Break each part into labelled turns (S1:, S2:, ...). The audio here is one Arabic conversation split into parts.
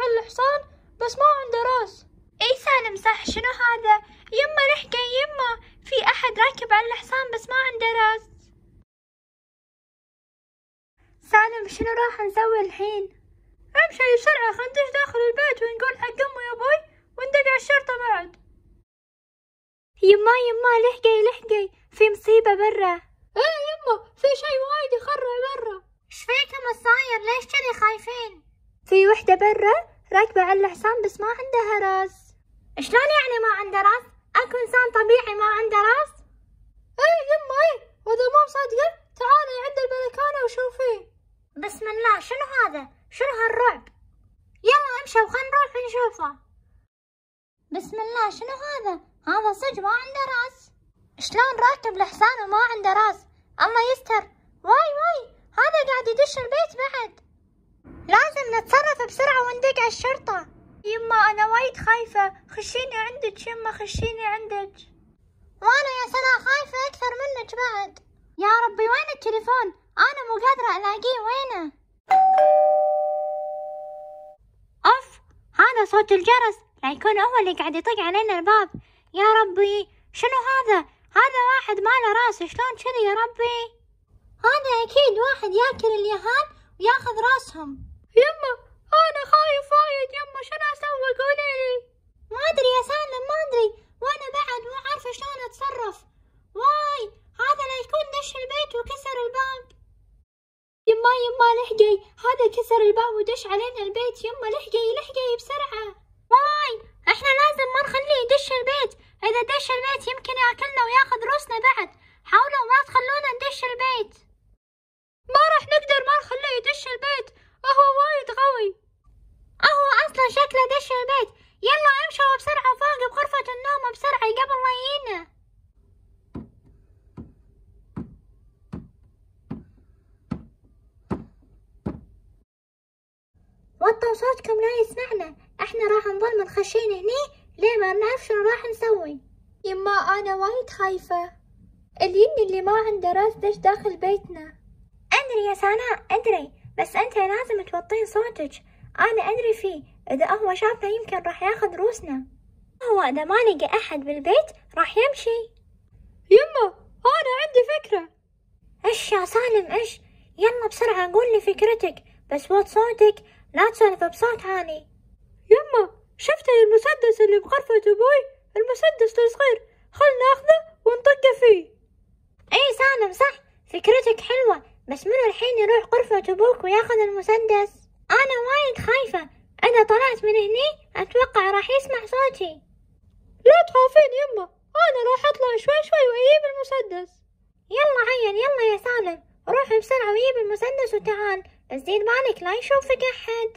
S1: على الحصان بس ما عنده راس اي سالم صح شنو هذا يما لحقة يما في احد راكب على الحصان بس ما عنده راس سالم شنو راح نسوي الحين امشي بسرعة خندش داخل البيت ونقول حق امي يا ابوي وندق على الشرطة بعد يما يما لحقي لحقي في مصيبة برا ايه يما في شي وايد يخرع برا ايش فيكم الصاير ليش كذي خايفين في وحدة برا راكبة على الحصان بس ما عندها راس شلون يعني ما عندها راس؟ اكو انسان طبيعي ما عنده راس؟ اي يما اي واذا مو مصدقة تعالي عند البلكانة وشوفي بسم الله شنو هذا؟ شنو هالرعب؟ يلا امشوا وخلنا نروح نشوفه بسم الله شنو هذا؟ هذا صج ما عنده راس شلون راكب الحصان وما عنده راس؟ الله يستر واي واي هذا قاعد يدش البيت بعد بسرعة وندق على الشرطة يما أنا وايد خايفة خشيني عندك يما خشيني عندك وأنا يا سنة خايفة أكثر منك بعد يا ربي وين التليفون أنا مو قادرة ألاقيه وينه أف هذا صوت الجرس لا يكون هو اللي قاعد يطق علينا الباب يا ربي شنو هذا هذا واحد ما له راس شلون كذي يا ربي هذا أكيد واحد ياكل اليهال وياخذ راسهم يمه أنا خايف وايد يما شنو أسوي قولي لي ما أدري يا سالم ما أدري وأنا بعد مو عارفة شلون أتصرف واي هذا لا يكون دش البيت وكسر الباب يما يما لحقي هذا كسر الباب ودش علينا البيت يما لحقي لحقي بسرعة واي احنا لازم ما نخليه يدش البيت شكله دش البيت يلا امشوا بسرعة فوق بغرفة النوم بسرعة قبل ما يجينا وطوا صوتكم لا يسمعنا احنا راح نظل متخشين هني ليه ما نعرف شنو راح نسوي يما انا وايد خايفة الين اللي ما عنده راس دش داخل بيتنا ادري يا سناء ادري بس انت لازم توطين صوتك انا ادري فيه إذا هو شافه يمكن راح ياخذ روسنا هو إذا ما لقى أحد بالبيت راح يمشي يمه أنا عندي فكرة إيش يا سالم إيش يلا بسرعة قول لي فكرتك بس وات صوتك لا تسولف بصوت عالي يمه شفت المسدس اللي بغرفة أبوي المسدس الصغير خل ناخذه ونطقه فيه اي سالم صح فكرتك حلوة بس منو الحين يروح غرفة أبوك وياخذ المسدس أنا وايد خايفة إذا طلعت من هني أتوقع راح يسمع صوتي لا تخافين يما أنا راح أطلع شوي شوي وأجيب المسدس يلا عين يلا يا سالم روح بسرعة وجيب المسدس وتعال بس دير بالك لا يشوفك أحد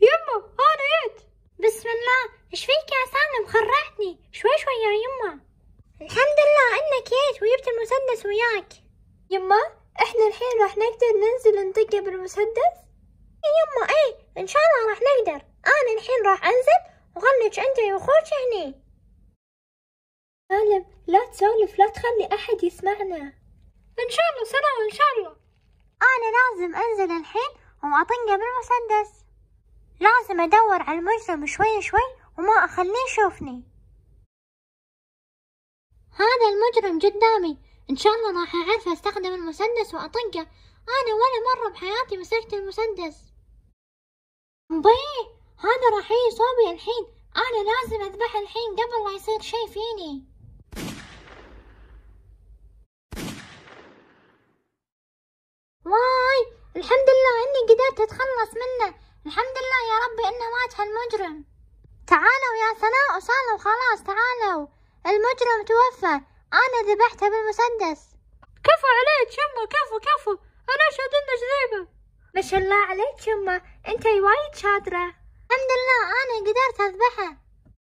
S1: يما أنا جيت بسم الله إيش فيك يا سالم خرعتني شوي شوي يا يما الحمد لله إنك جيت وجبت المسدس وياك يما إحنا الحين راح نقدر ننزل نطق بالمسدس يما إيه إن شاء الله راح نقدر أنا الحين راح أنزل وغنج أنت واخوك هني سالم لا تسولف لا تخلي أحد يسمعنا إن شاء الله سلام إن شاء الله أنا لازم أنزل الحين وأطنقه بالمسدس لازم أدور على المجرم شوي شوي وما أخليه يشوفني هذا المجرم قدامي إن شاء الله راح أعرف أستخدم المسدس وأطقه أنا ولا مرة بحياتي مسكت المسدس أمضي هذا راح يجي يصابي الحين أنا لازم أذبحه الحين قبل لا يصير شي فيني واي الحمد لله إني قدرت أتخلص منه الحمد لله يا ربي إنه مات هالمجرم تعالوا يا ثناء وصالوا وخلاص تعالوا المجرم توفى أنا ذبحته بالمسدس كفو عليك يمه كفو كفو أنا أشهد جذيبه ما شاء الله عليك يما انتي وايد شاطرة الحمد لله انا قدرت اذبحه